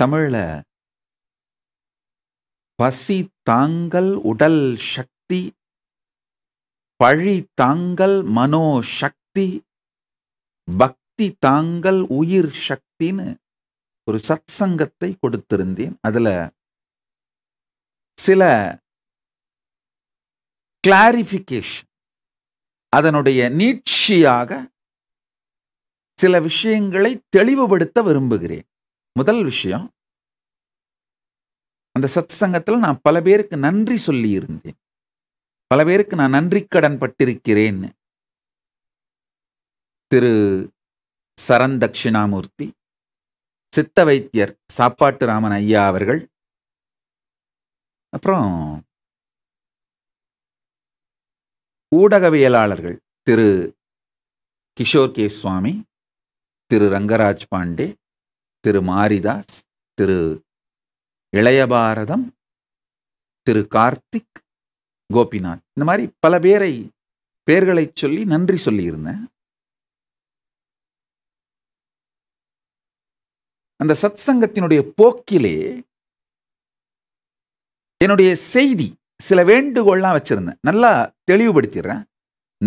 தமிழில் பசி தாங்கள் உடல் சக்தி பழி தாங்கள் மனோ சக்தி பக்தி தாங்கள் உயிர் சக்தின்னு ஒரு சத் சங்கத்தை கொடுத்திருந்தேன் அதில் சில கிளாரிஃபிகேஷன் அதனுடைய நீட்சியாக சில விஷயங்களை தெளிவுபடுத்த விரும்புகிறேன் முதல் விஷயம் அந்த சத் சங்கத்தில் நான் பல பேருக்கு நன்றி சொல்லி இருந்தேன் பல பேருக்கு நான் நன்றி கடன் பட்டிருக்கிறேன் திரு சரந்தட்சிணாமூர்த்தி சித்த வைத்தியர் சாப்பாட்டு ராமன் ஐயா அவர்கள் அப்புறம் ஊடகவியலாளர்கள் திரு கிஷோர் கே சுவாமி திரு ரங்கராஜ் பாண்டே திரு மாரிதாஸ் திரு இளையபாரதம் திரு கார்த்திக் கோபிநாத் இந்த மாதிரி பல பேரை பேர்களை சொல்லி நன்றி சொல்லியிருந்தேன் அந்த சத் சங்கத்தினுடைய போக்கிலே என்னுடைய செய்தி சில வேண்டுகோள்லாம் வச்சிருந்தேன் நல்லா தெளிவுபடுத்திடுறேன்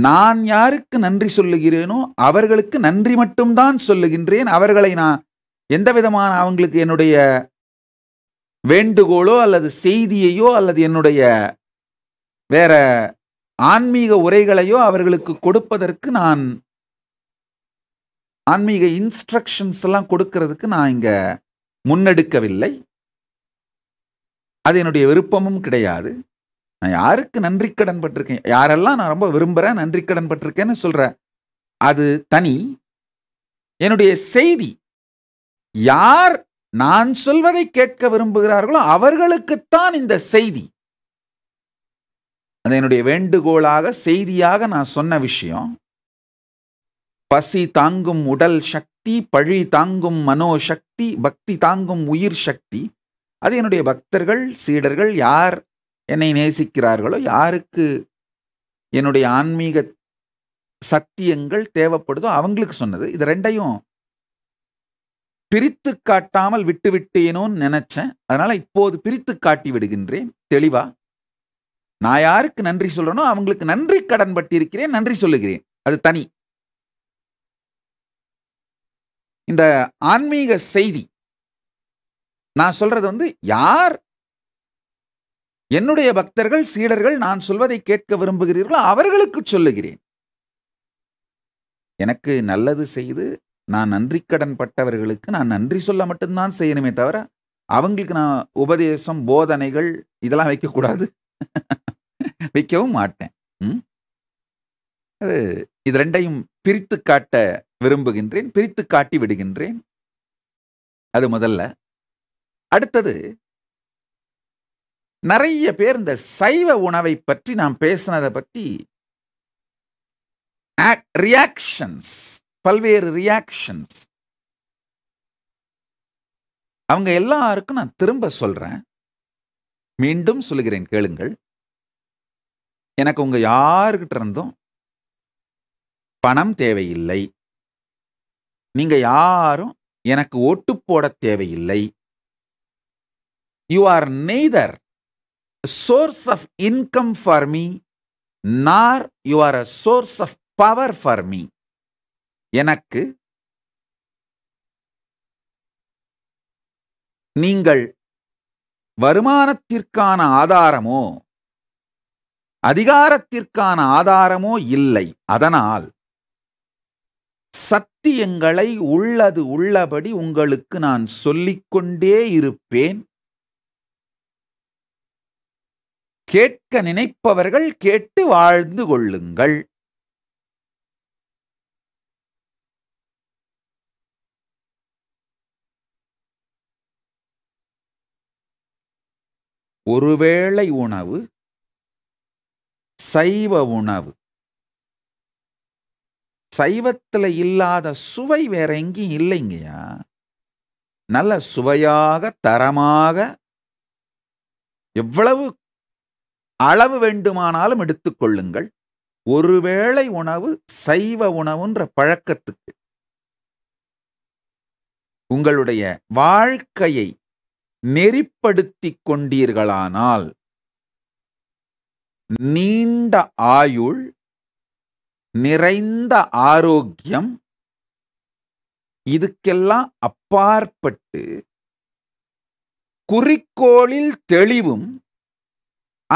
நான் யாருக்கு நன்றி சொல்லுகிறேனோ அவர்களுக்கு நன்றி மட்டும்தான் சொல்லுகின்றேன் அவர்களை நான் எந்த விதமான அவங்களுக்கு என்னுடைய வேண்டுகோளோ அல்லது செய்தியையோ அல்லது என்னுடைய வேற ஆன்மீக உரைகளையோ அவர்களுக்கு கொடுப்பதற்கு நான் ஆன்மீக இன்ஸ்ட்ரக்ஷன்ஸ் எல்லாம் கொடுக்கறதுக்கு நான் இங்கே முன்னெடுக்கவில்லை அது என்னுடைய விருப்பமும் கிடையாது நான் யாருக்கு நன்றி கடன் பட்டிருக்கேன் யாரெல்லாம் நான் ரொம்ப விரும்புகிறேன் நன்றி கடன் பட்டிருக்கேன்னு சொல்கிறேன் அது தனி என்னுடைய செய்தி யார் நான் சொல்வதை கேட்க விரும்புகிறார்களோ அவர்களுக்குத்தான் இந்த செய்தி அது என்னுடைய வேண்டுகோளாக செய்தியாக நான் சொன்ன விஷயம் பசி தாங்கும் உடல் சக்தி பழி தாங்கும் மனோசக்தி பக்தி தாங்கும் உயிர் சக்தி அது என்னுடைய பக்தர்கள் சீடர்கள் யார் என்னை நேசிக்கிறார்களோ யாருக்கு என்னுடைய ஆன்மீக சத்தியங்கள் தேவைப்படுதோ அவங்களுக்கு சொன்னது இது ரெண்டையும் பிரித்து காட்டாமல் விட்டுவிட்டேனோன்னு நினைச்சேன் அதனால இப்போது பிரித்து காட்டி விடுகின்றேன் தெளிவா நான் யாருக்கு நன்றி சொல்லணும் அவங்களுக்கு நன்றி கடன் பட்டிருக்கிறேன் நன்றி சொல்லுகிறேன் அது தனி இந்த ஆன்மீக செய்தி நான் சொல்றது வந்து யார் என்னுடைய பக்தர்கள் சீடர்கள் நான் சொல்வதை கேட்க விரும்புகிறீர்களோ அவர்களுக்கு சொல்லுகிறேன் எனக்கு நல்லது செய்து நான் நன்றி கடன் பட்டவர்களுக்கு நான் நன்றி சொல்ல மட்டும்தான் செய்யணுமே தவிர அவங்களுக்கு நான் உபதேசம் போதனைகள் இதெல்லாம் வைக்கக்கூடாது வைக்கவும் மாட்டேன் அது இது ரெண்டையும் பிரித்து காட்ட விரும்புகின்றேன் பிரித்து காட்டி விடுகின்றேன் அது முதல்ல அடுத்தது நிறைய பேர் இந்த சைவ உணவை பற்றி நான் பேசினதை பற்றி ரியாக்ஷன்ஸ் பல்வேறு ரியாக்ஷன்ஸ் அவங்க எல்லாருக்கும் நான் திரும்ப சொல்றேன் மீண்டும் சொல்லுகிறேன் கேளுங்கள் எனக்கு உங்க யாருக்கிட்ட இருந்தும் பணம் தேவையில்லை நீங்க யாரும் எனக்கு ஓட்டு போட தேவையில்லை you are neither source of income for me nor you are a source of power for me எனக்கு நீங்கள் வருமானத்திற்கான ஆதாரமோ அதிகாரத்திற்கான ஆதாரமோ இல்லை அதனால் சத்தியங்களை உள்ளது உள்ளபடி உங்களுக்கு நான் சொல்லிக்கொண்டே இருப்பேன் கேட்க நினைப்பவர்கள் கேட்டு வாழ்ந்து கொள்ளுங்கள் ஒருவேளை உணவு சைவ உணவு சைவத்தில் இல்லாத சுவை வேற எங்கேயும் இல்லைங்கய்யா நல்ல சுவையாக தரமாக எவ்வளவு அளவு வேண்டுமானாலும் எடுத்துக்கொள்ளுங்கள் ஒருவேளை உணவு சைவ உணவுன்ற பழக்கத்துக்கு உங்களுடைய வாழ்க்கையை நெறிப்படுத்திக் கொண்டீர்களானால் நீண்ட ஆயுள் நிறைந்த ஆரோக்கியம் இதுக்கெல்லாம் அப்பாற்பட்டு குறிக்கோளில் தெளிவும்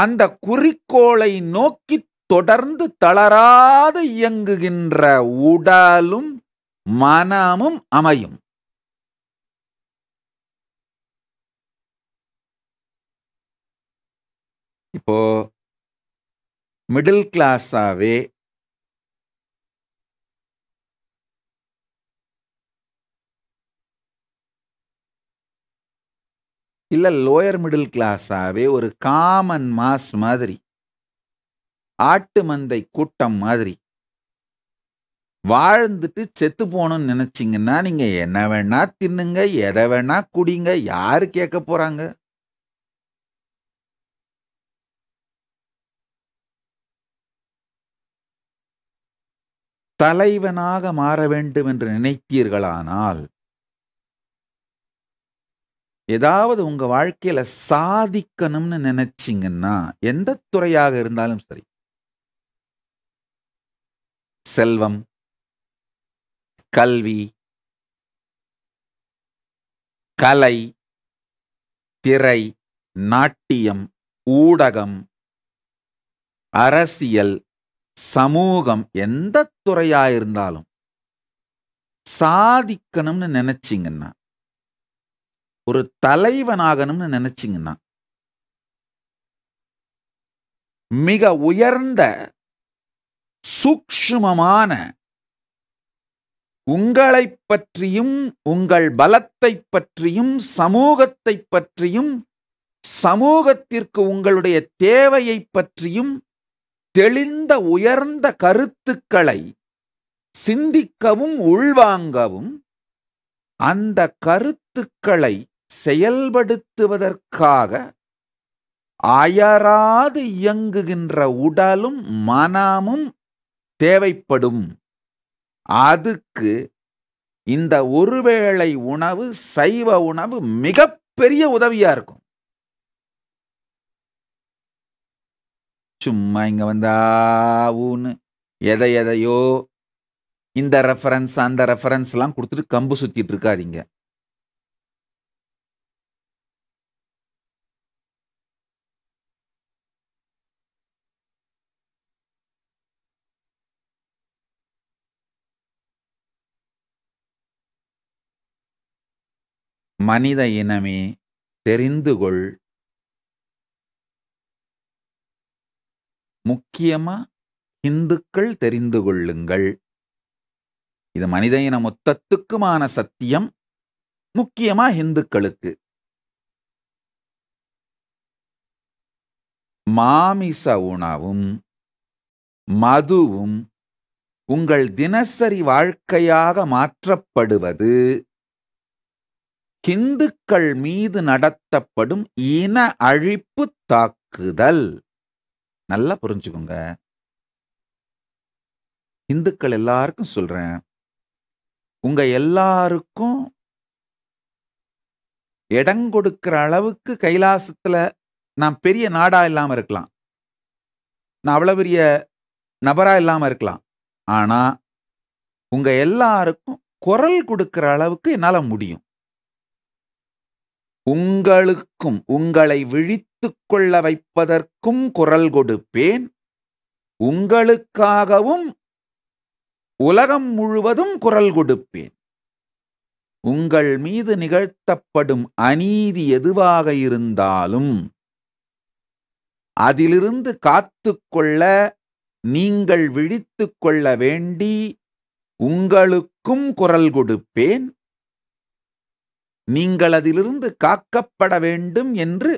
அந்த குறிக்கோளை நோக்கி தொடர்ந்து தளராது இயங்குகின்ற உடலும் மனமும் அமையும் இப்போ மிடில் கிளாஸாகவே இல்லை லோயர் மிடில் கிளாஸாகவே ஒரு காமன் மாஸ் மாதிரி ஆட்டு மந்தை கூட்டம் மாதிரி வாழ்ந்துட்டு செத்து போகணும்னு நினச்சிங்கன்னா நீங்கள் என்ன வேணா தின்னுங்க எதை வேணா குடிங்க யார் கேட்க போகிறாங்க தலைவனாக மாற வேண்டும் என்று நினைத்தீர்களானால் ஏதாவது உங்க வாழ்க்கையில சாதிக்கணும்னு நினைச்சிங்கன்னா எந்த துறையாக இருந்தாலும் சரி செல்வம் கல்வி கலை திரை நாட்டியம் ஊடகம் அரசியல் சமூகம் எந்த துறையா இருந்தாலும் சாதிக்கணும்னு நினைச்சிங்கன்னா ஒரு தலைவனாகணும்னு நினைச்சிங்கன்னா மிக உயர்ந்த சூக்ஷுமமான உங்களை பற்றியும் உங்கள் பலத்தை பற்றியும் சமூகத்தை பற்றியும் சமூகத்திற்கு உங்களுடைய தேவையை பற்றியும் தெளிந்த உயர்ந்த கருத்துக்களை சிந்திக்கவும் உள்வாங்கவும் அந்த கருத்துக்களை செயல்படுத்துவதற்காக அயராது இயங்குகின்ற உடலும் மனமும் தேவைப்படும் அதுக்கு இந்த ஒருவேளை உணவு சைவ உணவு மிகப்பெரிய உதவியா இருக்கும் சும்மா இங்கே வந்தா ஊன்னு எதை எதையோ இந்த ரெஃபரன்ஸ் அந்த ரெஃபரன்ஸ்லாம் கொடுத்துட்டு கம்பு சுற்றிட்டு இருக்காதிங்க மனித இனமே தெரிந்து கொள் முக்கியமா இந்துக்கள் தெரிந்து கொள்ளுங்கள் இது மனித இன மொத்தத்துக்குமான சத்தியம் முக்கியமா இந்துக்களுக்கு மாமிச உணவும் மதுவும் உங்கள் தினசரி வாழ்க்கையாக மாற்றப்படுவது ஹிந்துக்கள் மீது நடத்தப்படும் இன அழிப்பு தாக்குதல் நல்லா புரிஞ்சுக்கோங்க இந்துக்கள் எல்லாருக்கும் சொல்றேன் உங்க எல்லாருக்கும் இடம் கொடுக்கிற அளவுக்கு கைலாசத்துல நான் பெரிய நாடா இல்லாம இருக்கலாம் நான் அவ்வளவு பெரிய நபரா இல்லாம இருக்கலாம் ஆனா உங்க எல்லாருக்கும் குரல் கொடுக்கிற அளவுக்கு என்னால் முடியும் உங்களுக்கும் உங்களை விழித்து கொள்ள வைப்பதற்கும் குரல் கொடுப்பேன் உங்களுக்காகவும் உலகம் முழுவதும் குரல் கொடுப்பேன் உங்கள் மீது நிகழ்த்தப்படும் அநீதி எதுவாக இருந்தாலும் அதிலிருந்து காத்து கொள்ள நீங்கள் விழித்து கொள்ள வேண்டி உங்களுக்கும் குரல் கொடுப்பேன் நீங்கள் அதிலிருந்து காக்கப்பட வேண்டும் என்று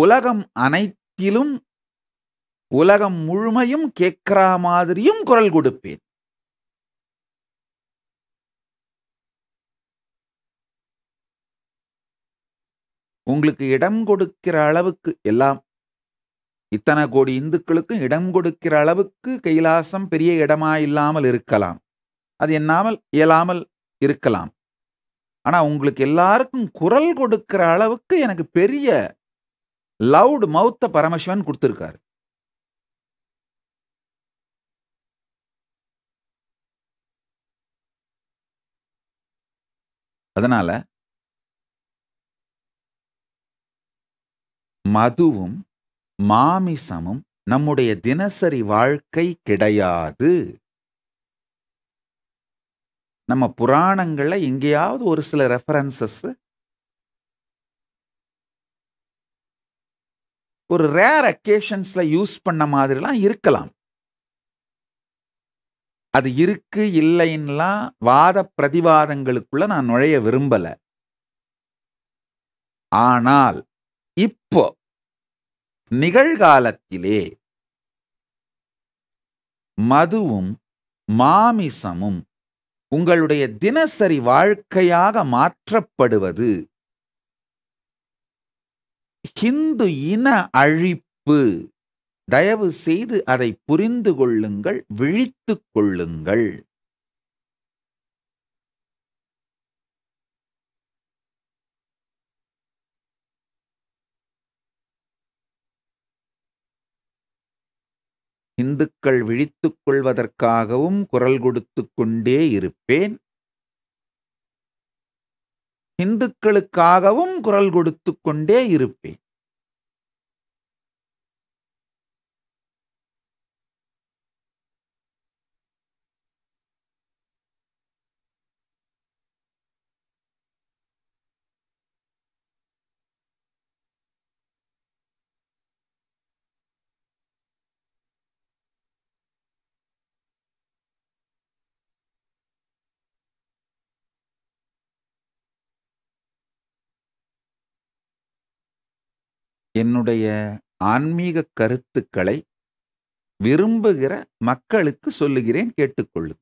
உலகம் அனைத்திலும் உலகம் முழுமையும் கேட்கிற மாதிரியும் குரல் கொடுப்பேன் உங்களுக்கு இடம் கொடுக்கிற அளவுக்கு எல்லாம் இத்தனை கோடி இந்துக்களுக்கும் இடம் கொடுக்கிற அளவுக்கு கைலாசம் பெரிய இடமா இல்லாமல் இருக்கலாம் அது என்னாமல் இயலாமல் இருக்கலாம் ஆனால் உங்களுக்கு எல்லாருக்கும் குரல் கொடுக்கிற அளவுக்கு எனக்கு பெரிய லவுட் மவுத்த பரமசிவன் கொடுத்துருக்காரு அதனால மதுவும் மாமிசமும் நம்முடைய தினசரி வாழ்க்கை கிடையாது நம்ம புராணங்களில் எங்கேயாவது ஒரு சில ரெஃபரன்சஸ் ஒரு ரேர் அக்கேஷன்ஸில் யூஸ் பண்ண மாதிரிலாம் இருக்கலாம் அது இருக்கு இல்லைன்னெலாம் வாத பிரதிவாதங்களுக்குள்ள நான் நுழைய விரும்பலை ஆனால் இப்போ நிகழ்காலத்திலே மதுவும் மாமிசமும் உங்களுடைய தினசரி வாழ்க்கையாக மாற்றப்படுவது ஹிந்து இன அழிப்பு தயவு செய்து அதை புரிந்து கொள்ளுங்கள் விழித்து கொள்ளுங்கள் இந்துக்கள் விழித்துக் கொள்வதற்காகவும் குரல் கொடுத்து கொண்டே இருப்பேன் இந்துக்களுக்காகவும் குரல் கொடுத்து கொண்டே இருப்பேன் என்னுடைய ஆன்மீக கருத்துக்களை விரும்புகிற மக்களுக்கு சொல்லுகிறேன் கேட்டுக்கொள்ளு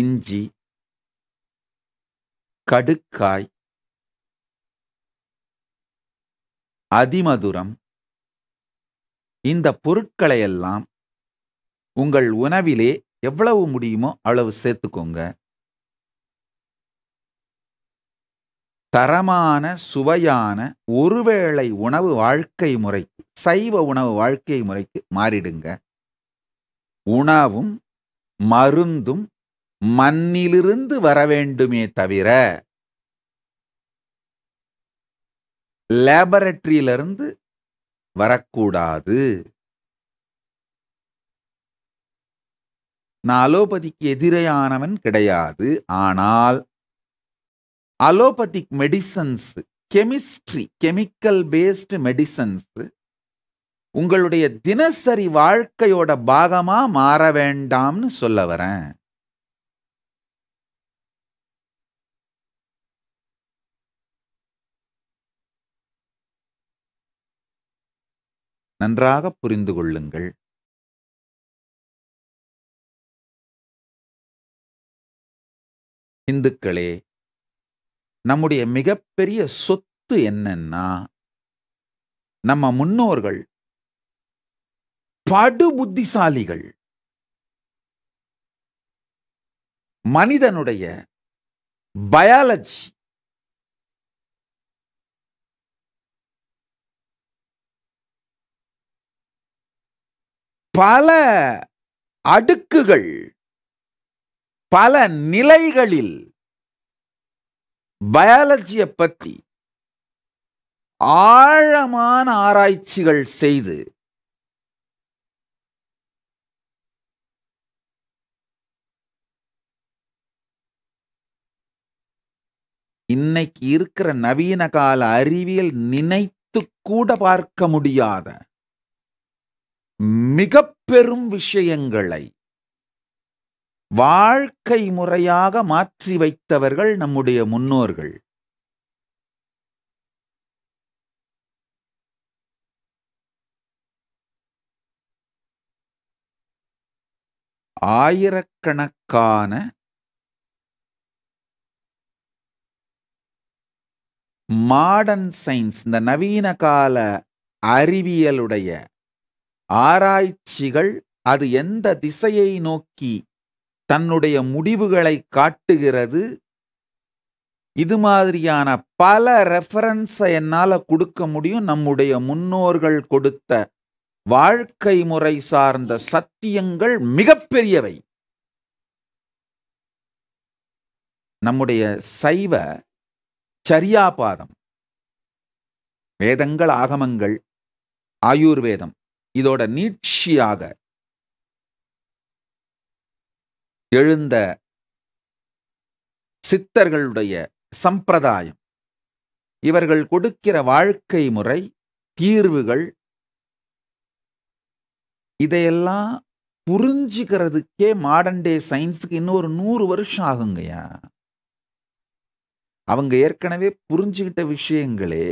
இஞ்சி கடுக்காய் அதிமதுரம் இந்த பொருட்களையெல்லாம் உங்கள் உணவிலே எவ்வளவு முடியுமோ அவ்வளவு சேர்த்துக்கோங்க தரமான சுவையான ஒருவேளை உணவு வாழ்க்கை முறைக்கு சைவ உணவு வாழ்க்கை முறைக்கு மாறிடுங்க உணவும் மருந்தும் மண்ணிலிருந்து வர வேண்டுமே தவிர லேபரட்டரியிலிருந்து வரக்கூடாது நான் அலோபதிக்கு எதிரையானவன் கிடையாது ஆனால் allopathic medicines chemistry chemical based medicines உங்களுடைய தினசரி வாழ்க்கையோட பாகமா மாற வேண்டாம்னு சொல்ல வரேன் நன்றாக புரிந்து கொள்ளுங்கள் இந்துக்களே நம்முடைய மிகப்பெரிய சொத்து என்னன்னா நம்ம முன்னோர்கள் படு புத்திசாலிகள் மனிதனுடைய பயாலஜி பல அடுக்குகள் பல நிலைகளில் பயாலஜியை பற்றி ஆழமான ஆராய்ச்சிகள் செய்து இன்னைக்கு இருக்கிற நவீன கால அறிவியல் நினைத்து கூட பார்க்க முடியாத மிக பெரும் விஷயங்களை வாழ்க்கை முறையாக மாற்றி வைத்தவர்கள் நம்முடைய முன்னோர்கள் ஆயிரக்கணக்கான மாடர்ன் சயின்ஸ் இந்த நவீன கால அறிவியலுடைய ஆராய்ச்சிகள் அது எந்த திசையை நோக்கி தன்னுடைய முடிவுகளை காட்டுகிறது இது மாதிரியான பல ரெஃபரன்ஸை என்னால் கொடுக்க முடியும் நம்முடைய முன்னோர்கள் கொடுத்த வாழ்க்கை முறை சார்ந்த சத்தியங்கள் மிகப்பெரியவை நம்முடைய சைவ சரியாபாதம் வேதங்கள் ஆகமங்கள் ஆயுர்வேதம் இதோட நீட்சியாக எழுந்த சித்தர்களுடைய சம்பிரதாயம் இவர்கள் கொடுக்கிற வாழ்க்கை முறை தீர்வுகள் இதையெல்லாம் புரிஞ்சுக்கிறதுக்கே மாடர்ன் டே சயின்ஸுக்கு இன்னொரு நூறு வருஷம் ஆகுங்கய்யா அவங்க ஏற்கனவே புரிஞ்சுக்கிட்ட விஷயங்களே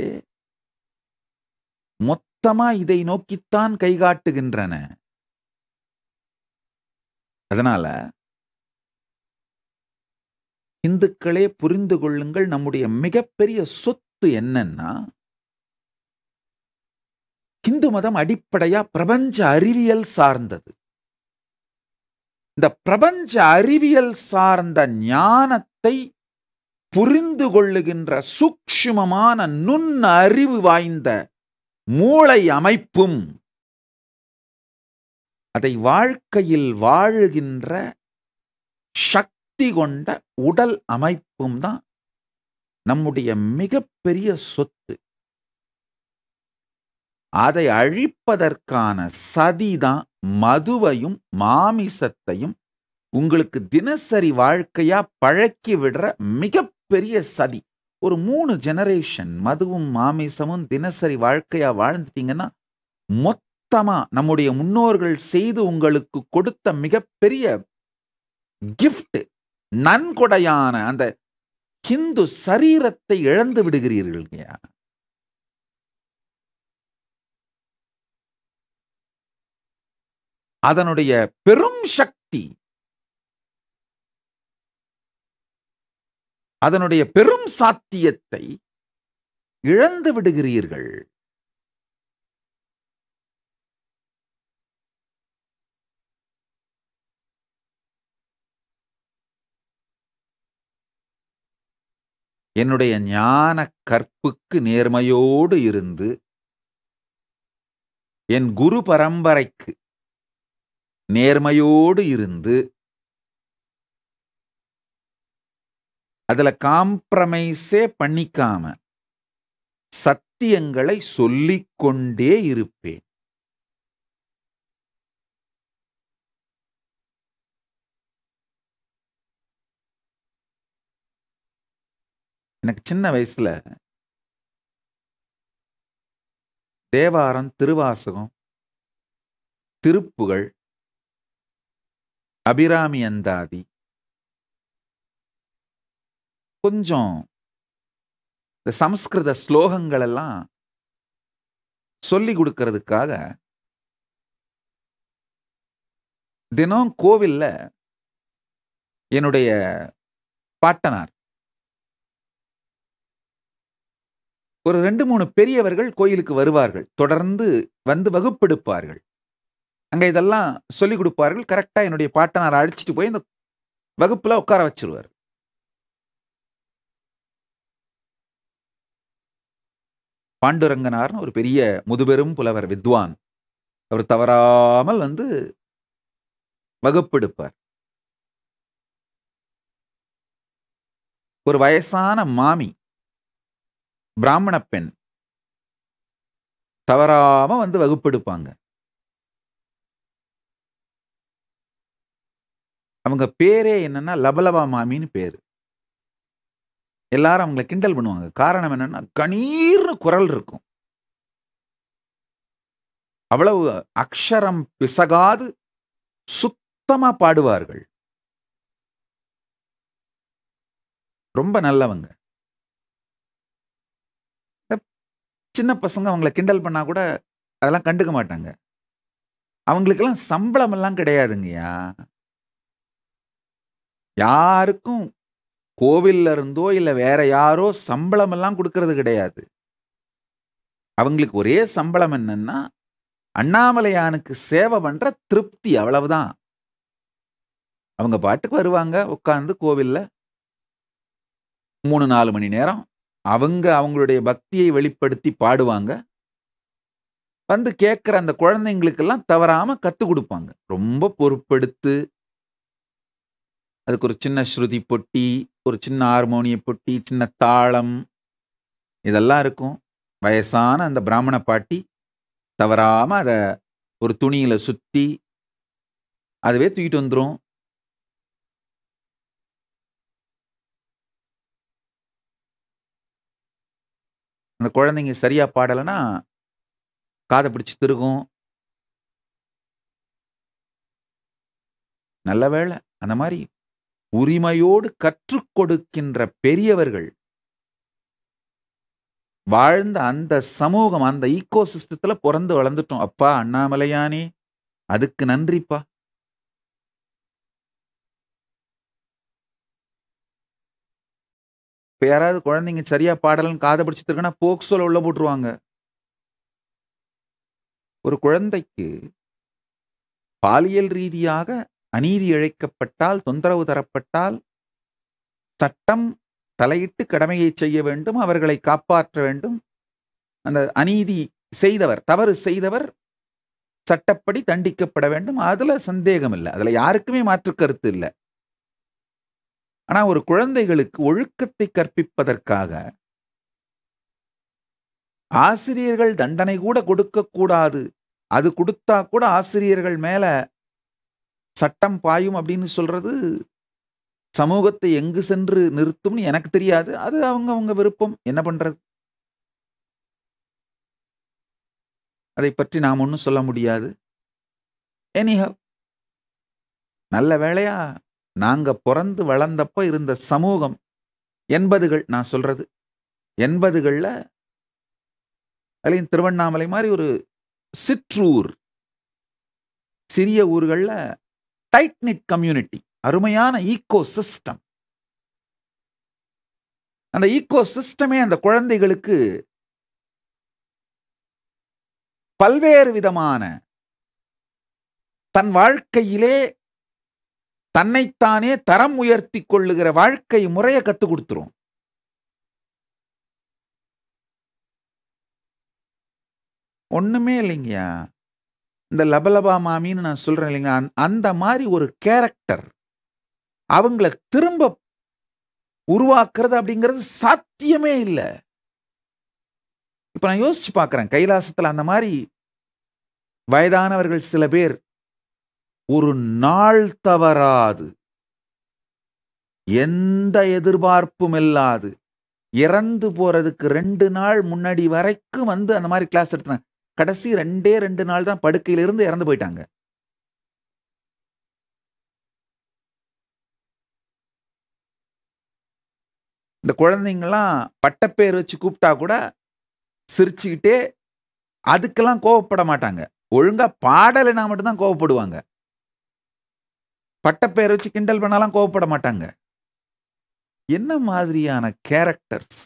மொத்தமா இதை நோக்கித்தான் கைகாட்டுகின்றன அதனால இந்துக்களே புரிந்து கொள்ளுங்கள் நம்முடைய மிகப்பெரிய சொத்து என்னன்னா இந்து மதம் அடிப்படையா பிரபஞ்ச அறிவியல் சார்ந்தது இந்த பிரபஞ்ச அறிவியல் சார்ந்த ஞானத்தை புரிந்து கொள்ளுகின்ற சூக்ஷ்மமான நுண் அறிவு வாய்ந்த மூளை அமைப்பும் அதை வாழ்க்கையில் வாழுகின்ற சக் சக்தி கொண்ட உடல் அமைப்பும் தான் நம்முடைய மிகப்பெரிய சொத்து அதை அழிப்பதற்கான சதிதான் மதுவையும் மாமிசத்தையும் உங்களுக்கு தினசரி வாழ்க்கையா பழக்கி விடுற மிகப்பெரிய சதி ஒரு மூணு ஜெனரேஷன் மதுவும் மாமிசமும் தினசரி வாழ்க்கையா வாழ்ந்துட்டீங்கன்னா மொத்தமா நம்முடைய முன்னோர்கள் செய்து உங்களுக்கு கொடுத்த மிகப்பெரிய கிஃப்ட் நன்கொடையான அந்த ஹிந்து சரீரத்தை இழந்து விடுகிறீர்கள் ஐயா அதனுடைய பெரும் சக்தி அதனுடைய பெரும் சாத்தியத்தை இழந்து விடுகிறீர்கள் என்னுடைய ஞான கற்புக்கு நேர்மையோடு இருந்து என் குரு பரம்பரைக்கு நேர்மையோடு இருந்து அதில் காம்ப்ரமைஸே பண்ணிக்காம சத்தியங்களை சொல்லிக்கொண்டே இருப்பேன் எனக்கு சின்ன வயசுல தேவாரம் திருவாசகம் திருப்புகழ் அபிராமி அந்தாதி கொஞ்சம் இந்த சம்ஸ்கிருத ஸ்லோகங்கள் எல்லாம் சொல்லி கொடுக்கறதுக்காக தினம் கோவில்ல என்னுடைய பாட்டனார் ஒரு ரெண்டு மூணு பெரியவர்கள் கோயிலுக்கு வருவார்கள் தொடர்ந்து வந்து வகுப்பெடுப்பார்கள் அங்கே இதெல்லாம் சொல்லிக் கொடுப்பார்கள் கரெக்டாக என்னுடைய பாட்டனார் அழைச்சிட்டு போய் இந்த வகுப்பில் உட்கார வச்சிருவார் பாண்டுரங்கனார்னு ஒரு பெரிய முதுபெரும் புலவர் வித்வான் அவர் தவறாமல் வந்து வகுப்பெடுப்பார் ஒரு வயசான மாமி பிராமண பெண் தவறாம வந்து வகுப்பெடுப்பாங்க அவங்க பேரே என்னன்னா லபலபா மாமின்னு பேரு எல்லாரும் அவங்கள கிண்டல் பண்ணுவாங்க காரணம் என்னன்னா கணீர்னு குரல் இருக்கும் அவ்வளவு அக்ஷரம் பிசகாது சுத்தமா பாடுவார்கள் ரொம்ப நல்லவங்க சின்ன பசங்க அவங்கள கிண்டல் பண்ணால் கூட அதெல்லாம் கண்டுக்க மாட்டாங்க அவங்களுக்கெல்லாம் சம்பளம் எல்லாம் கிடையாதுங்கய்யா யாருக்கும் கோவில்ல இருந்தோ இல்லை வேற யாரோ சம்பளம் எல்லாம் கொடுக்கறது கிடையாது அவங்களுக்கு ஒரே சம்பளம் என்னன்னா அண்ணாமலையானுக்கு சேவை பண்ற திருப்தி அவ்வளவுதான் அவங்க பாட்டுக்கு வருவாங்க உட்காந்து கோவில்ல மூணு நாலு மணி நேரம் அவங்க அவங்களுடைய பக்தியை வெளிப்படுத்தி பாடுவாங்க வந்து கேட்குற அந்த குழந்தைங்களுக்கெல்லாம் தவறாமல் கற்றுக் கொடுப்பாங்க ரொம்ப பொறுப்படுத்து அதுக்கு ஒரு சின்ன ஸ்ருதி பொட்டி ஒரு சின்ன ஹார்மோனிய பொட்டி சின்ன தாளம் இதெல்லாம் இருக்கும் வயசான அந்த பிராமண பாட்டி தவறாமல் அதை ஒரு துணியில் சுற்றி அதுவே தூக்கிட்டு வந்துடும் அந்த குழந்தைங்க சரியாக பாடலைன்னா காதை பிடிச்சி திருகும் நல்ல வேலை அந்த மாதிரி உரிமையோடு கற்றுக் கொடுக்கின்ற பெரியவர்கள் வாழ்ந்த அந்த சமூகம் அந்த ஈக்கோ பிறந்து வளர்ந்துட்டோம் அப்பா அண்ணாமலையானே அதுக்கு நன்றிப்பா இப்போ யாராவது குழந்தைங்க சரியாக பாடலன்னு காதை பிடிச்சிட்டு இருக்குன்னா போக்சோல உள்ள போட்டுருவாங்க ஒரு குழந்தைக்கு பாலியல் ரீதியாக அநீதி இழைக்கப்பட்டால் தொந்தரவு தரப்பட்டால் சட்டம் தலையிட்டு கடமையை செய்ய வேண்டும் அவர்களை காப்பாற்ற வேண்டும் அந்த அநீதி செய்தவர் தவறு செய்தவர் சட்டப்படி தண்டிக்கப்பட வேண்டும் அதில் சந்தேகம் இல்லை அதில் யாருக்குமே மாற்று கருத்து இல்லை ஆனால் ஒரு குழந்தைகளுக்கு ஒழுக்கத்தை கற்பிப்பதற்காக ஆசிரியர்கள் தண்டனை கூட கொடுக்கக்கூடாது அது கொடுத்தா கூட ஆசிரியர்கள் மேல சட்டம் பாயும் அப்படின்னு சொல்றது சமூகத்தை எங்கு சென்று நிறுத்தும்னு எனக்கு தெரியாது அது அவங்க அவங்க விருப்பம் என்ன பண்றது அதை பற்றி நாம் ஒன்றும் சொல்ல முடியாது எனிஹவ் நல்ல வேலையா நாங்கள் பிறந்து வளர்ந்தப்போ இருந்த சமூகம் எண்பதுகள் நான் சொல்கிறது எண்பதுகளில் அதுலேயும் திருவண்ணாமலை மாதிரி ஒரு சிற்றூர் சிறிய ஊர்களில் டைட்னிட் கம்யூனிட்டி அருமையான ஈக்கோ சிஸ்டம் அந்த ஈக்கோ சிஸ்டமே அந்த குழந்தைகளுக்கு பல்வேறு விதமான தன் வாழ்க்கையிலே தன்னைத்தானே தரம் உயர்த்தி கொள்ளுகிற வாழ்க்கை முறையை கற்றுக் கொடுத்துரும் ஒன்றுமே இல்லைங்கய்யா இந்த லபலபா மாமின்னு நான் சொல்கிறேன் இல்லைங்க அந்த மாதிரி ஒரு கேரக்டர் அவங்கள திரும்ப உருவாக்குறது அப்படிங்கிறது சாத்தியமே இல்லை இப்போ நான் யோசிச்சு பார்க்குறேன் கைலாசத்தில் அந்த மாதிரி வயதானவர்கள் சில பேர் ஒரு நாள் தவறாது எந்த எதிர்பார்ப்பும் இல்லாது இறந்து போறதுக்கு ரெண்டு நாள் முன்னாடி வரைக்கும் வந்து அந்த மாதிரி கிளாஸ் எடுத்தேன் கடைசி ரெண்டே ரெண்டு நாள் தான் படுக்கையிலிருந்து இறந்து போயிட்டாங்க இந்த குழந்தைங்கள்லாம் பட்டப்பேர் வச்சு கூப்பிட்டா கூட சிரிச்சுக்கிட்டே அதுக்கெல்லாம் கோவப்பட மாட்டாங்க ஒழுங்காக பாடலைனா மட்டும்தான் கோவப்படுவாங்க பட்டப்பெயர் வச்சு கிண்டல் பண்ணாலாம் கோவப்பட மாட்டாங்க என்ன மாதிரியான கேரக்டர்ஸ்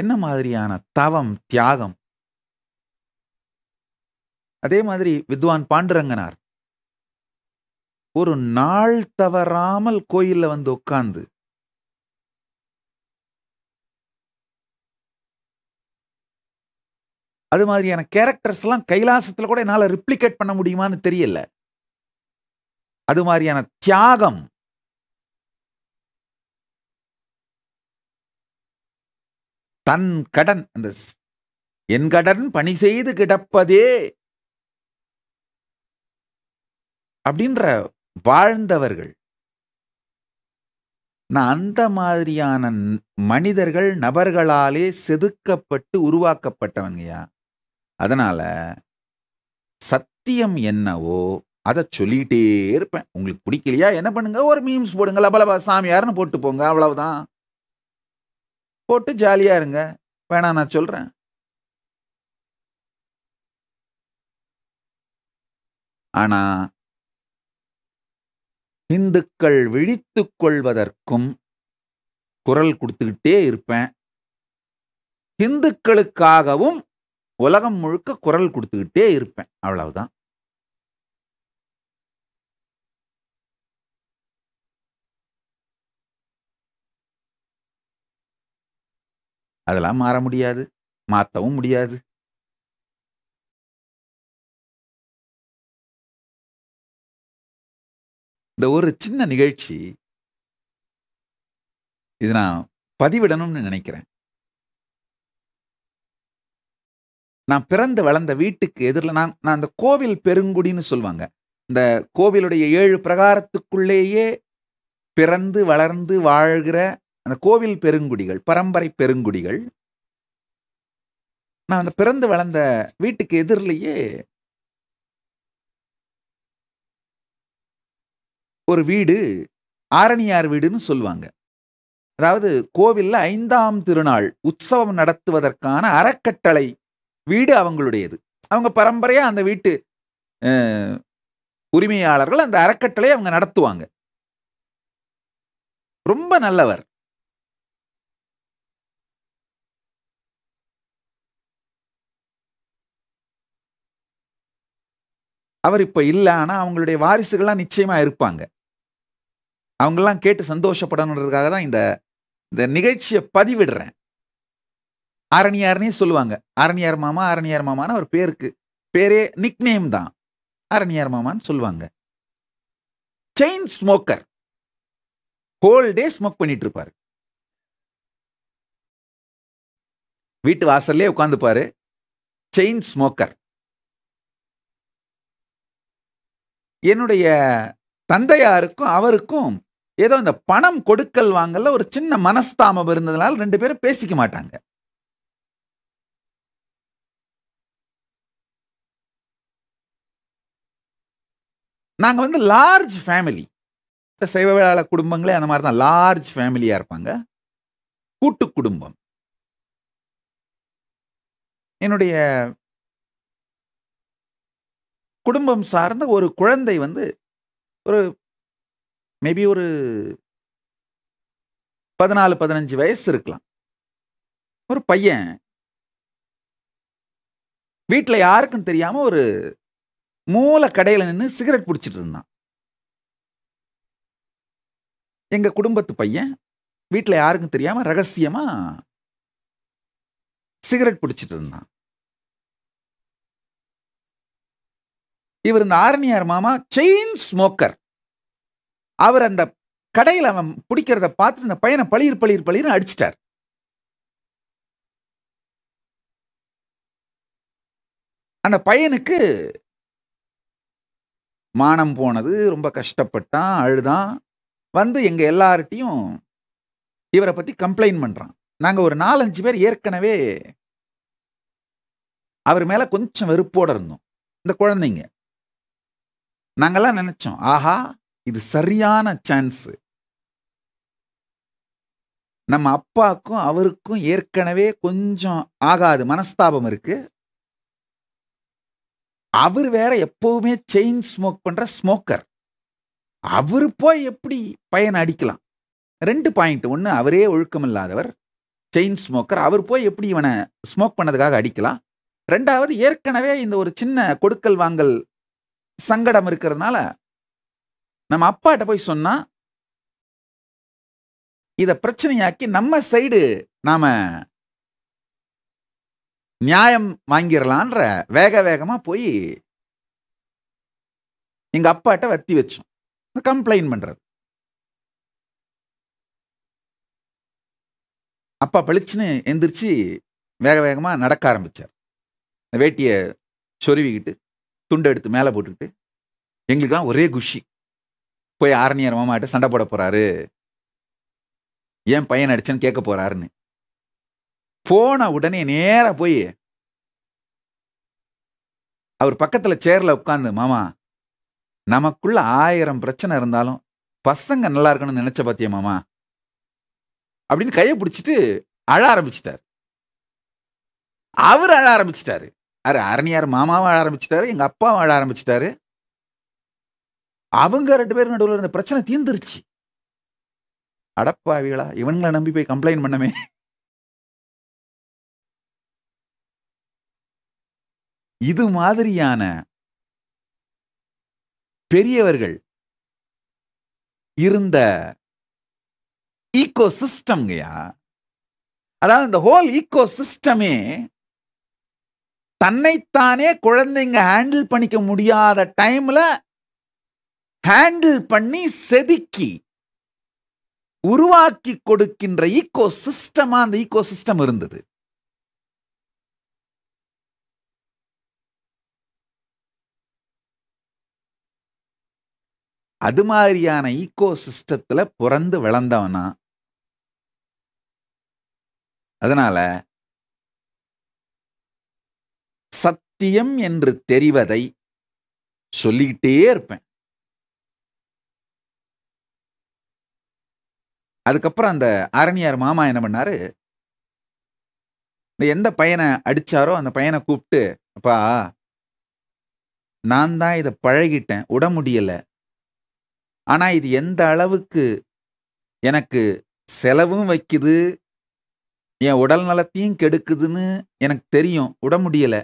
என்ன மாதிரியான தவம் தியாகம் அதே மாதிரி வித்வான் பாண்டுரங்கனார் ஒரு நாள் தவறாமல் கோயிலில் வந்து உட்கார்ந்து அது மாதிரியான கேரக்டர்ஸ் எல்லாம் கைலாசத்தில் கூட என்னால் ரிப்ளிகேட் பண்ண முடியுமான்னு தெரியல அது மாதிரியான தியாகம் தன் கடன் அந்த என் கடன் பணி செய்து கிடப்பதே அப்படின்ற வாழ்ந்தவர்கள் நான் அந்த மாதிரியான மனிதர்கள் நபர்களாலே செதுக்கப்பட்டு உருவாக்கப்பட்டவன்யா அதனால் சத்தியம் என்னவோ அதை சொல்லிகிட்டே இருப்பேன் உங்களுக்கு பிடிக்கலையா என்ன பண்ணுங்க ஒரு மீம்ஸ் போடுங்க லபலபா சாமியார்னு போட்டு போங்க அவ்வளவுதான் போட்டு ஜாலியாக இருங்க வேணா நான் சொல்கிறேன் ஆனால் இந்துக்கள் விழித்து கொள்வதற்கும் குரல் கொடுத்துக்கிட்டே இருப்பேன் இந்துக்களுக்காகவும் உலகம் முழுக்க குரல் கொடுத்துக்கிட்டே இருப்பேன் அவ்வளவுதான் அதெல்லாம் மாற முடியாது மாத்தவும் முடியாது இந்த ஒரு சின்ன நிகழ்ச்சி இது நான் பதிவிடணும்னு நினைக்கிறேன் நான் பிறந்து வளர்ந்த வீட்டுக்கு எதிரில் நான் நான் அந்த கோவில் பெருங்குடின்னு சொல்லுவாங்க இந்த கோவிலுடைய ஏழு பிரகாரத்துக்குள்ளேயே பிறந்து வளர்ந்து வாழ்கிற அந்த கோவில் பெருங்குடிகள் பரம்பரை பெருங்குடிகள் நான் அந்த பிறந்து வளர்ந்த வீட்டுக்கு எதிரிலேயே ஒரு வீடு ஆரணியார் வீடுன்னு சொல்லுவாங்க அதாவது கோவிலில் ஐந்தாம் திருநாள் உற்சவம் நடத்துவதற்கான அறக்கட்டளை வீடு அவங்களுடையது அவங்க பரம்பரையா அந்த வீட்டு உரிமையாளர்கள் அந்த அறக்கட்டளை அவங்க நடத்துவாங்க ரொம்ப நல்லவர் அவர் இப்ப இல்லை ஆனா அவங்களுடைய வாரிசுகள்லாம் நிச்சயமா இருப்பாங்க அவங்கெல்லாம் கேட்டு சந்தோஷப்படணுன்றதுக்காக தான் இந்த இந்த நிகழ்ச்சியை பதிவிடுறேன் அரணியார்னே சொல்லுவாங்க அரணியார் மாமா அரணியார் மாமான்னு ஒரு பேருக்கு பேரே நிக்னேம் தான் அரணியார் மாமான்னு சொல்லுவாங்க chain smoker whole day smoke பண்ணிட்டு இருப்பாரு வீட்டு வாசல்லே உட்காந்துப்பாரு செயின் ஸ்மோக்கர் என்னுடைய தந்தையாருக்கும் அவருக்கும் ஏதோ இந்த பணம் கொடுக்கல் வாங்கல ஒரு சின்ன மனஸ்தாமம் இருந்ததுனால ரெண்டு பேரும் பேசிக்க மாட்டாங்க நாங்கள் வந்து லார்ஜ் ஃபேமிலி சைவ வேளாள குடும்பங்களே அந்த மாதிரி தான் லார்ஜ் ஃபேமிலியாக இருப்பாங்க கூட்டு குடும்பம் என்னுடைய குடும்பம் சார்ந்த ஒரு குழந்தை வந்து ஒரு மேபி ஒரு பதினாலு பதினஞ்சு வயசு இருக்கலாம் ஒரு பையன் வீட்டில் யாருக்கும் தெரியாமல் ஒரு மூல கடையில் நின்று சிகரெட் பிடிச்சிட்டு இருந்தான் எங்கள் குடும்பத்து பையன் வீட்டில் யாருக்கும் தெரியாமல் ரகசியமாக சிகரெட் பிடிச்சிட்டு இருந்தான் இவர் இந்த ஆரணியார் மாமா செயின் ஸ்மோக்கர் அவர் அந்த கடையில் அவன் பிடிக்கிறத பார்த்து இந்த பையனை பளிர் பளிர் பளிர்னு அடிச்சிட்டார் அந்த பையனுக்கு மானம் போனது ரொம்ப கஷ்டப்பட்டான் அழுதான் வந்து எங்கள் எல்லார்ட்டையும் இவரை பற்றி கம்ப்ளைண்ட் பண்ணுறான் நாங்கள் ஒரு நாலஞ்சு பேர் ஏற்கனவே அவர் மேலே கொஞ்சம் வெறுப்போடு இருந்தோம் இந்த குழந்தைங்க நாங்கள்லாம் நினச்சோம் ஆஹா இது சரியான சான்ஸு நம்ம அப்பாவுக்கும் அவருக்கும் ஏற்கனவே கொஞ்சம் ஆகாது மனஸ்தாபம் இருக்குது அவர் வேற எப்பவுமே செயின் ஸ்மோக் பண்ற ஸ்மோக்கர் அவர் போய் எப்படி பையனை அடிக்கலாம் ரெண்டு பாயிண்ட் ஒன்று அவரே ஒழுக்கம் இல்லாதவர் செயின் ஸ்மோக்கர் அவர் போய் எப்படி இவனை ஸ்மோக் பண்ணதுக்காக அடிக்கலாம் ரெண்டாவது ஏற்கனவே இந்த ஒரு சின்ன கொடுக்கல் வாங்கல் சங்கடம் இருக்கிறதுனால நம்ம அப்பாட்ட போய் சொன்னா இதை பிரச்சனையாக்கி நம்ம சைடு நாம நியாயம் வாங்கிடலான்ற வேக வேகமாக போய் எங்கள் அப்பாட்ட வத்தி வச்சோம் கம்ப்ளைண்ட் பண்ணுறது அப்பா பளிச்சுன்னு எந்திரிச்சு வேக வேகமாக நடக்க ஆரம்பித்தார் இந்த வேட்டியை சொருவிக்கிட்டு துண்டை எடுத்து மேலே போட்டுக்கிட்டு தான் ஒரே குஷி போய் ஆரணியர் மாமாட்ட சண்டை போட போகிறாரு ஏன் பையன் அடிச்சேன்னு கேட்க போகிறாருன்னு போன உடனே நேராக போய் அவர் பக்கத்தில் சேரில் உட்காந்து மாமா நமக்குள்ள ஆயிரம் பிரச்சனை இருந்தாலும் பசங்க நல்லா இருக்கணும்னு நினச்ச பார்த்தியே மாமா அப்படின்னு கையை பிடிச்சிட்டு அழ ஆரம்பிச்சிட்டார் அவர் அழ ஆரம்பிச்சிட்டாரு அரு அரணியார் மாமாவும் அழ ஆரம்பிச்சிட்டாரு எங்கள் அப்பாவும் அழ ஆரம்பிச்சிட்டாரு அவங்க ரெண்டு பேரும் நடுவில் இருந்த பிரச்சனை தீர்ந்துருச்சு அடப்பாவிகளா இவங்களை நம்பி போய் கம்ப்ளைண்ட் பண்ணமே இது மாதிரியான பெரியவர்கள் இருந்த ஈகோ சிஸ்டம்யா அதாவது இந்த ஹோல் ஈகோ சிஸ்டமே தன்னைத்தானே குழந்தைங்க ஹேண்டில் பண்ணிக்க முடியாத டைம்ல ஹேண்டில் பண்ணி செதுக்கி உருவாக்கி கொடுக்கின்ற ஈகோ சிஸ்டமா அந்த ஈகோ சிஸ்டம் இருந்தது அது மாதிரியான ஈக்கோ சிஸ்டத்தில் பிறந்து விளந்தவனா அதனால சத்தியம் என்று தெரிவதை சொல்லிக்கிட்டே இருப்பேன் அதுக்கப்புறம் அந்த ஆரணியார் மாமா என்ன பண்ணாரு எந்த பையனை அடிச்சாரோ அந்த பையனை கூப்பிட்டு அப்பா நான் தான் இதை பழகிட்டேன் உட முடியலை ஆனால் இது எந்த அளவுக்கு எனக்கு செலவும் வைக்குது என் உடல் நலத்தையும் கெடுக்குதுன்னு எனக்கு தெரியும் விட முடியலை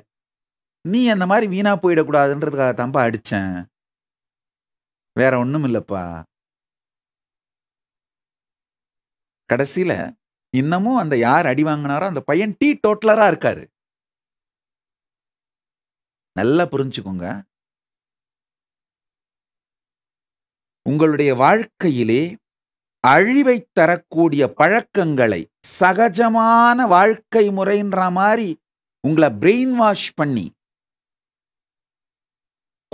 நீ அந்த மாதிரி வீணாக போயிடக்கூடாதுன்றதுக்காக தான்ப்பா அடித்தேன் வேற ஒன்றும் இல்லைப்பா கடைசியில் இன்னமும் அந்த யார் அடி வாங்கினாரோ அந்த பையன் டீ டோட்டலராக இருக்காரு நல்லா புரிஞ்சுக்கோங்க உங்களுடைய வாழ்க்கையிலே அழிவை தரக்கூடிய பழக்கங்களை சகஜமான வாழ்க்கை முறைன்ற மாதிரி உங்களை பிரெயின் வாஷ் பண்ணி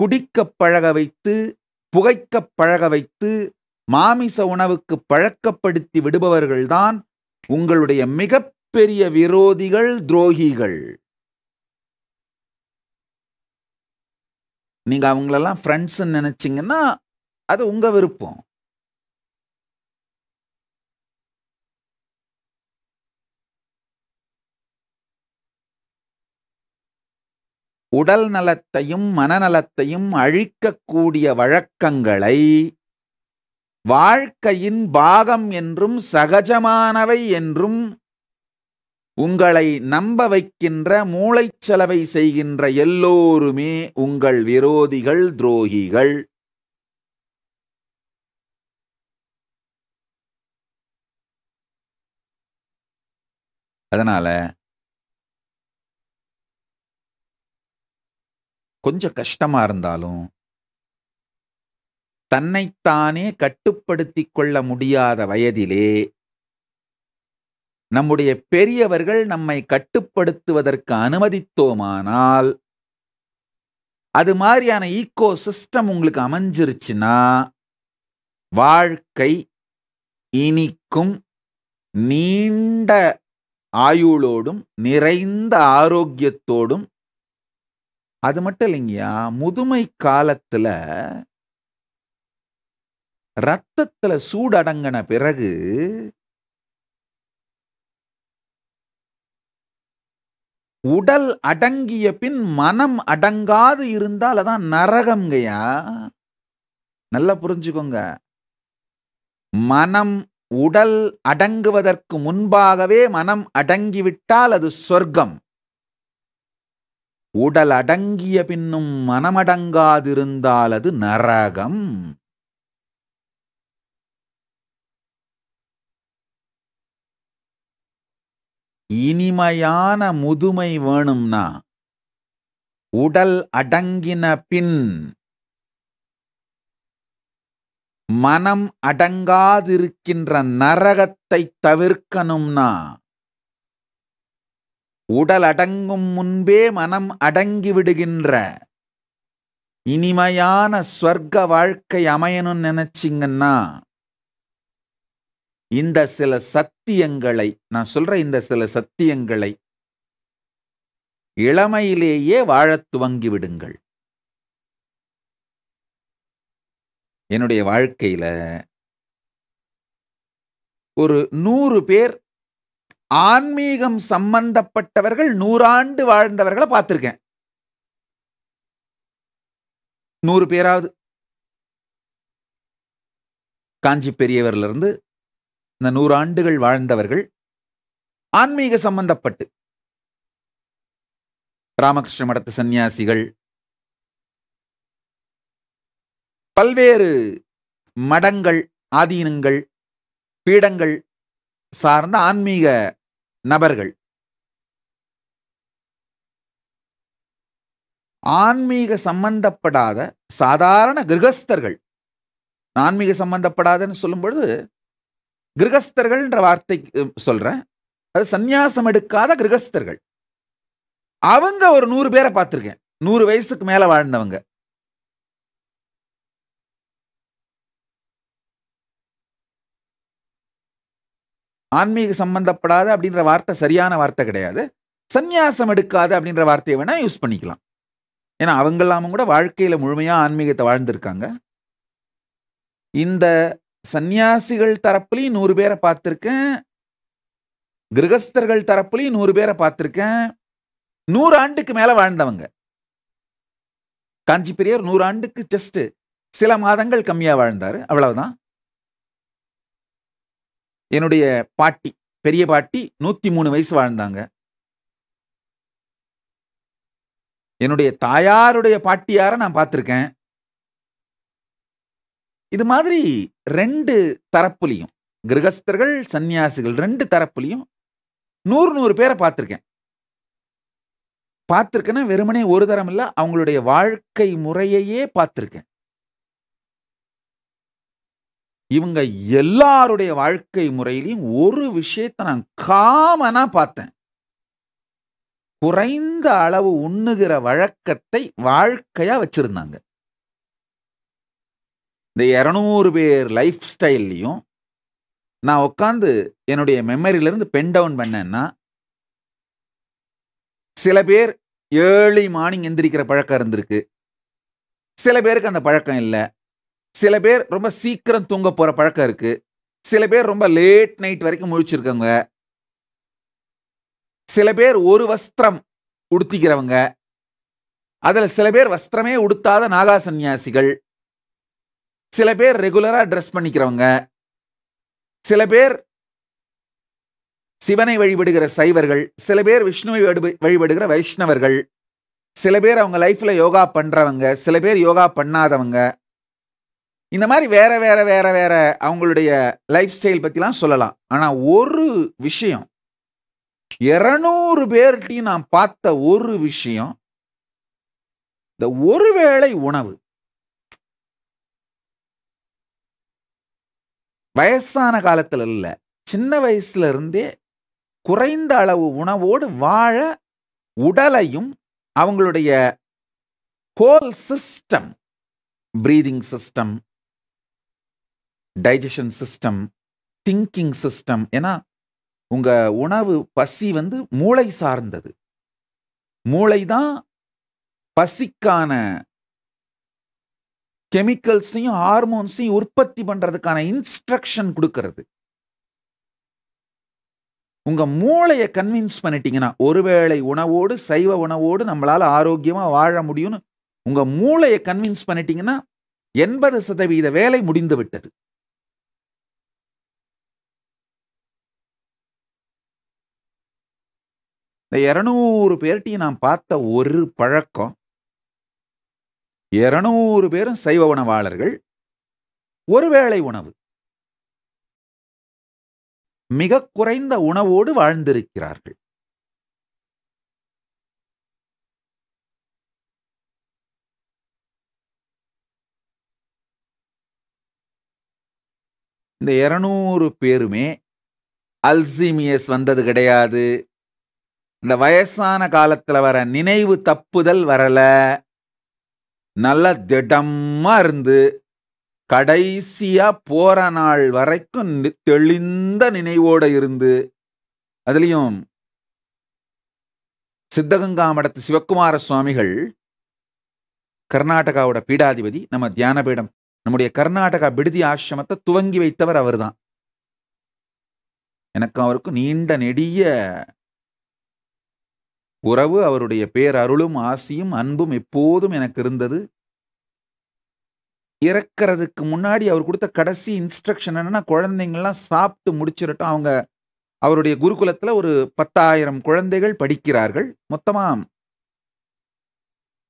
குடிக்க பழக வைத்து புகைக்க பழக வைத்து மாமிச உணவுக்கு பழக்கப்படுத்தி விடுபவர்கள்தான் உங்களுடைய மிகப்பெரிய விரோதிகள் துரோகிகள் நீங்க அவங்களெல்லாம் ஃப்ரெண்ட்ஸ் நினைச்சிங்கன்னா அது உங்க விருப்பம் உடல் நலத்தையும் மனநலத்தையும் அழிக்கக்கூடிய வழக்கங்களை வாழ்க்கையின் பாகம் என்றும் சகஜமானவை என்றும் உங்களை நம்ப வைக்கின்ற மூளைச்சலவை செய்கின்ற எல்லோருமே உங்கள் விரோதிகள் துரோகிகள் அதனால் கொஞ்சம் கஷ்டமாக இருந்தாலும் தன்னைத்தானே கட்டுப்படுத்தி கொள்ள முடியாத வயதிலே நம்முடைய பெரியவர்கள் நம்மை கட்டுப்படுத்துவதற்கு அனுமதித்தோமானால் அது மாதிரியான ஈக்கோ சிஸ்டம் உங்களுக்கு அமைஞ்சிருச்சுன்னா வாழ்க்கை இனிக்கும் நீண்ட ஆயுளோடும் நிறைந்த ஆரோக்கியத்தோடும் அது மட்டும் இல்லைங்கய்யா முதுமை காலத்துல ரத்தத்துல சூடடங்கின பிறகு உடல் அடங்கிய பின் மனம் அடங்காது இருந்தால் அதான் நரகம்ங்கய்யா நல்லா புரிஞ்சுக்கோங்க மனம் உடல் அடங்குவதற்கு முன்பாகவே மனம் அடங்கிவிட்டால் அது சொர்க்கம் உடல் அடங்கிய பின்னும் மனமடங்காதிருந்தால் அது நரகம் இனிமையான முதுமை வேணும்னா உடல் அடங்கின பின் மனம் அடங்காதிருக்கின்ற நரகத்தை தவிர்க்கணும்னா உடல் அடங்கும் முன்பே மனம் அடங்கிவிடுகின்ற இனிமையான ஸ்வர்க்க வாழ்க்கை அமையணும் நினைச்சிங்கன்னா இந்த சில சத்தியங்களை நான் சொல்ற இந்த சில சத்தியங்களை இளமையிலேயே வாழத் துவங்கி விடுங்கள் என்னுடைய வாழ்க்கையில் ஒரு நூறு பேர் ஆன்மீகம் சம்பந்தப்பட்டவர்கள் நூறாண்டு வாழ்ந்தவர்களை பார்த்துருக்கேன் நூறு பேராவது காஞ்சி பெரியவர்லேருந்து இந்த நூறாண்டுகள் வாழ்ந்தவர்கள் ஆன்மீக சம்பந்தப்பட்டு ராமகிருஷ்ண மடத்து சந்நியாசிகள் பல்வேறு மடங்கள் ஆதீனங்கள் பீடங்கள் சார்ந்த ஆன்மீக நபர்கள் ஆன்மீக சம்பந்தப்படாத சாதாரண கிரகஸ்தர்கள் ஆன்மீக சம்பந்தப்படாதன்னு சொல்லும் பொழுது கிரகஸ்தர்கள்ன்ற வார்த்தை சொல்றேன் அது சந்நியாசம் எடுக்காத கிரகஸ்தர்கள் அவங்க ஒரு நூறு பேரை பார்த்துருக்கேன் நூறு வயசுக்கு மேலே வாழ்ந்தவங்க ஆன்மீக சம்பந்தப்படாத அப்படின்ற வார்த்தை சரியான வார்த்தை கிடையாது சந்நியாசம் எடுக்காது அப்படின்ற வார்த்தையை வேணால் யூஸ் பண்ணிக்கலாம் ஏன்னா அவங்கெல்லாமும் கூட வாழ்க்கையில் முழுமையாக ஆன்மீகத்தை வாழ்ந்திருக்காங்க இந்த சந்நியாசிகள் தரப்புலையும் நூறு பேரை பார்த்துருக்கேன் கிரகஸ்தர்கள் தரப்புலையும் நூறு பேரை பார்த்துருக்கேன் நூறு ஆண்டுக்கு மேலே வாழ்ந்தவங்க காஞ்சி பெரியார் நூறு ஆண்டுக்கு ஜஸ்ட்டு சில மாதங்கள் கம்மியாக வாழ்ந்தார் அவ்வளவுதான் என்னுடைய பாட்டி பெரிய பாட்டி நூற்றி மூணு வயசு வாழ்ந்தாங்க என்னுடைய தாயாருடைய பாட்டியார நான் பார்த்துருக்கேன் இது மாதிரி ரெண்டு தரப்புலையும் கிரகஸ்தர்கள் சன்னியாசிகள் ரெண்டு தரப்புலையும் நூறு நூறு பேரை பார்த்துருக்கேன் பார்த்துருக்கேன்னா வெறுமனே ஒரு தரம் இல்லை அவங்களுடைய வாழ்க்கை முறையையே பார்த்துருக்கேன் இவங்க எல்லாருடைய வாழ்க்கை முறையிலையும் ஒரு விஷயத்தை நான் காமனா பார்த்தேன் குறைந்த அளவு உண்ணுகிற வழக்கத்தை வாழ்க்கையா வச்சிருந்தாங்க இந்த இரநூறு பேர் லைஃப் ஸ்டைல்லையும் நான் உட்காந்து என்னுடைய மெமரியிலேருந்து பென் டவுன் பண்ணேன்னா சில பேர் ஏர்லி மார்னிங் எந்திரிக்கிற பழக்கம் இருந்திருக்கு சில பேருக்கு அந்த பழக்கம் இல்லை சில பேர் ரொம்ப சீக்கிரம் தூங்க போகிற பழக்கம் இருக்குது சில பேர் ரொம்ப லேட் நைட் வரைக்கும் முழிச்சிருக்கவங்க சில பேர் ஒரு வஸ்திரம் உடுத்திக்கிறவங்க அதில் சில பேர் வஸ்திரமே உடுத்தாத நாகா சந்நியாசிகள் சில பேர் ரெகுலராக ட்ரெஸ் பண்ணிக்கிறவங்க சில பேர் சிவனை வழிபடுகிற சைவர்கள் சில பேர் விஷ்ணுவை வழிபடுகிற வைஷ்ணவர்கள் சில பேர் அவங்க லைஃப்பில் யோகா பண்ணுறவங்க சில பேர் யோகா பண்ணாதவங்க இந்த மாதிரி வேற வேற வேற வேற அவங்களுடைய லைஃப் ஸ்டைல் பற்றிலாம் சொல்லலாம் ஆனால் ஒரு விஷயம் இருநூறு பேர்கிட்டையும் நான் பார்த்த ஒரு விஷயம் இந்த ஒருவேளை உணவு வயசான காலத்தில் இல்லை சின்ன வயசுல இருந்தே குறைந்த அளவு உணவோடு வாழ உடலையும் அவங்களுடைய whole system breathing system digestion system thinking system ஏன்னா உங்கள் உணவு பசி வந்து மூளை சார்ந்தது மூளை தான் பசிக்கான கெமிக்கல்ஸையும் ஹார்மோன்ஸையும் உற்பத்தி பண்ணுறதுக்கான இன்ஸ்ட்ரக்ஷன் கொடுக்கறது உங்கள் மூளையை கன்வின்ஸ் பண்ணிட்டீங்கன்னா ஒருவேளை உணவோடு சைவ உணவோடு நம்மளால் ஆரோக்கியமாக வாழ முடியும்னு உங்கள் மூளையை கன்வின்ஸ் பண்ணிட்டீங்கன்னா எண்பது சதவீத வேலை முடிந்து விட்டது இந்த இரநூறு பேர்ட்டையும் நான் பார்த்த ஒரு பழக்கம் இரநூறு பேரும் சைவ உணவாளர்கள் ஒருவேளை உணவு மிக குறைந்த உணவோடு வாழ்ந்திருக்கிறார்கள் இந்த இரநூறு பேருமே அல்சீமியஸ் வந்தது கிடையாது இந்த வயசான காலத்தில் வர நினைவு தப்புதல் வரலை நல்ல திடமாக இருந்து கடைசியாக போகிற நாள் வரைக்கும் தெளிந்த நினைவோடு இருந்து அதுலேயும் சித்தகங்கா மடத்து சிவக்குமார சுவாமிகள் கர்நாடகாவோட பீடாதிபதி நம்ம தியானபீடம் நம்முடைய கர்நாடகா விடுதி ஆசிரமத்தை துவங்கி வைத்தவர் அவர்தான் எனக்கு அவருக்கு நீண்ட நெடிய உறவு அவருடைய பேரருளும் ஆசியும் அன்பும் எப்போதும் எனக்கு இருந்தது இறக்கிறதுக்கு முன்னாடி அவர் கொடுத்த கடைசி இன்ஸ்ட்ரக்ஷன் என்னன்னா குழந்தைங்கள்லாம் சாப்பிட்டு முடிச்சிடட்டும் அவங்க அவருடைய குருகுலத்தில் ஒரு பத்தாயிரம் குழந்தைகள் படிக்கிறார்கள் மொத்தமாக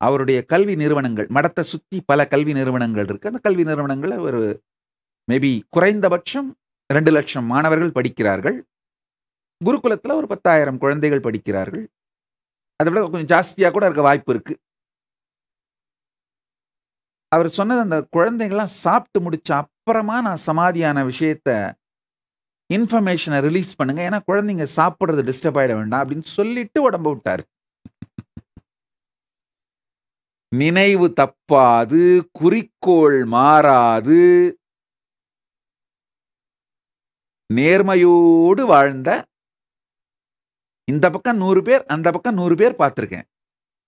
அவருடைய கல்வி நிறுவனங்கள் மடத்தை சுற்றி பல கல்வி நிறுவனங்கள் இருக்கு அந்த கல்வி நிறுவனங்களில் ஒரு மேபி குறைந்தபட்சம் ரெண்டு லட்சம் மாணவர்கள் படிக்கிறார்கள் குருகுலத்தில் ஒரு பத்தாயிரம் குழந்தைகள் படிக்கிறார்கள் அதை விட கொஞ்சம் ஜாஸ்தியாக கூட இருக்க வாய்ப்பு இருக்குது அவர் சொன்னது அந்த குழந்தைங்களாம் சாப்பிட்டு முடிச்ச அப்புறமா நான் சமாதியான விஷயத்த இன்ஃபர்மேஷனை ரிலீஸ் பண்ணுங்க ஏன்னா குழந்தைங்க சாப்பிட்றது டிஸ்டர்ப் ஆகிட வேண்டாம் அப்படின்னு சொல்லிட்டு உடம்ப விட்டார் நினைவு தப்பாது குறிக்கோள் மாறாது நேர்மையோடு வாழ்ந்த இந்த பக்கம் நூறு பேர் அந்த பக்கம் நூறு பேர் பார்த்துருக்கேன்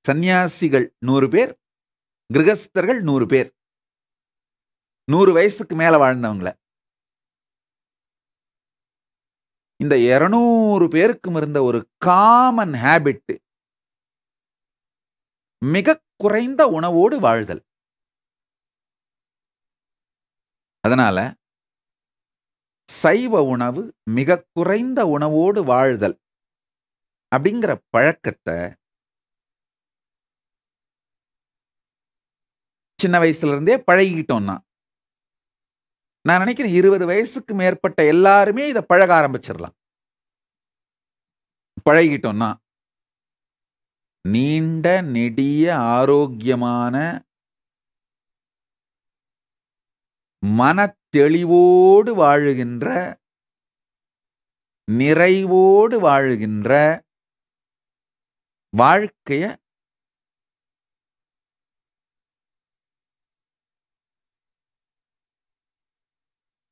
சன்னியாசிகள் நூறு பேர் கிரகஸ்தர்கள் நூறு பேர் நூறு வயசுக்கு மேலே வாழ்ந்தவங்கள இந்த இரநூறு பேருக்கும் இருந்த ஒரு காமன் ஹேபிட் மிக குறைந்த உணவோடு வாழ்தல் அதனால சைவ உணவு மிக குறைந்த உணவோடு வாழ்தல் அப்படிங்கிற பழக்கத்தை சின்ன வயசுல இருந்தே பழகிக்கிட்டோம்னா நான் நினைக்கிறேன் இருபது வயசுக்கு மேற்பட்ட எல்லாருமே இதை பழக ஆரம்பிச்சிடலாம் பழகிட்டோம்னா நீண்ட நெடிய ஆரோக்கியமான மனத்தெளிவோடு வாழுகின்ற நிறைவோடு வாழுகின்ற வாழ்க்கைய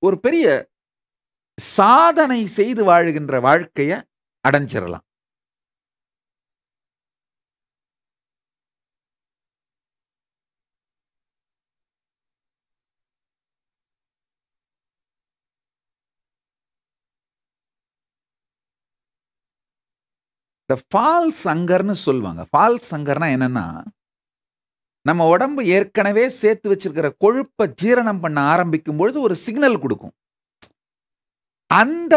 ஒரு பெரிய சாதனை செய்து வாழ்கின்ற வாழ்க்கைய அடைஞ்சிடலாம் இந்த ஃபால் சங்கர்னு சொல்லுவாங்க ஃபால் சங்கர்னா என்னன்னா நம்ம உடம்பு ஏற்கனவே சேர்த்து வச்சிருக்கிற கொழுப்பை ஜீரணம் பண்ண ஆரம்பிக்கும் பொழுது ஒரு சிக்னல் கொடுக்கும் அந்த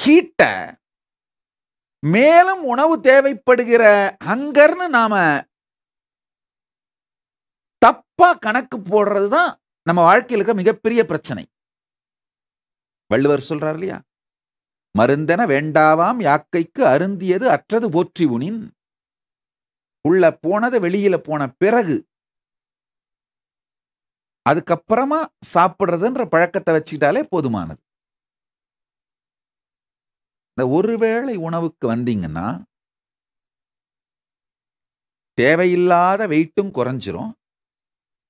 ஹீட்டை மேலும் உணவு தேவைப்படுகிற ஹங்கர்னு நாம தப்பா கணக்கு போடுறது தான் நம்ம வாழ்க்கையில் மிகப்பெரிய பிரச்சனை வள்ளுவர் சொல்றார் இல்லையா மருந்தென வேண்டாவாம் யாக்கைக்கு அருந்தியது அற்றது போற்றி உனின் உள்ள போனது வெளியில போன பிறகு அதுக்கப்புறமா சாப்பிட்றதுன்ற பழக்கத்தை வச்சுக்கிட்டாலே போதுமானது இந்த ஒருவேளை உணவுக்கு வந்தீங்கன்னா தேவையில்லாத வெயிட்டும் குறைஞ்சிரும்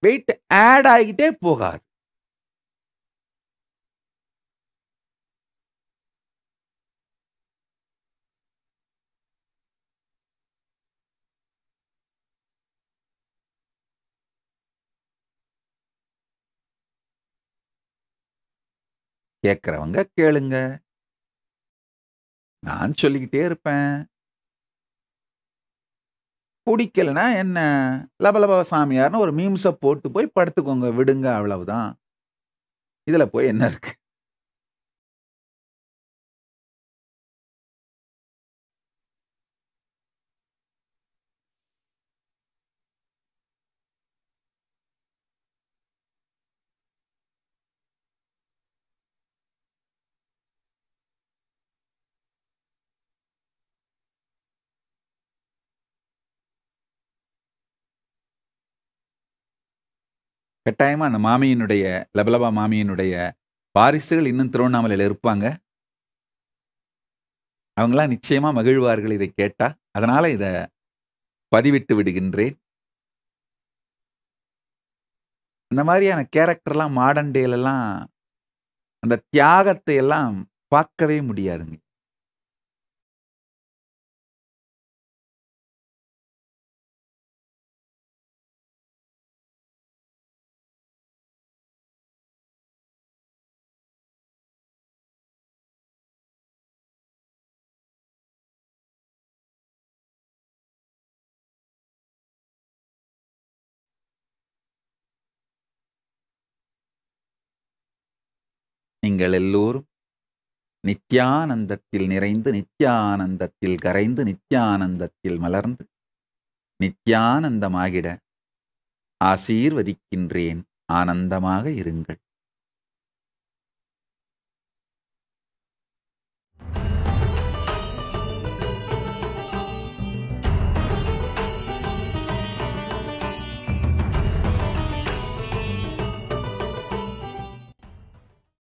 வெயிட் ஆட் ஆகிட்டே போகாது கேட்குறவங்க கேளுங்க நான் சொல்லிக்கிட்டே இருப்பேன் பிடிக்கலனா என்ன லபலப சாமியார்னு ஒரு மீம்ஸை போட்டு போய் படுத்துக்கோங்க விடுங்க அவ்வளவுதான் இதில் போய் என்ன இருக்கு கட்டாயமா அந்த மாமியினுடைய லபலபா மாமியினுடைய வாரிசுகள் இன்னும் திருவண்ணாமலையில் இருப்பாங்க அவங்களாம் நிச்சயமா மகிழ்வார்கள் இதை கேட்டா அதனால இதை பதிவிட்டு விடுகின்றேன் இந்த மாதிரியான கேரக்டர்லாம் மாடர்ன் டேலெல்லாம் அந்த தியாகத்தை எல்லாம் பார்க்கவே முடியாதுங்க நீங்கள் எல்லோரும் நித்யானந்தத்தில் நிறைந்து நித்யானந்தத்தில் கரைந்து நித்யானந்தத்தில் மலர்ந்து நித்யானந்தமாகிட ஆசீர்வதிக்கின்றேன் ஆனந்தமாக இருங்கள்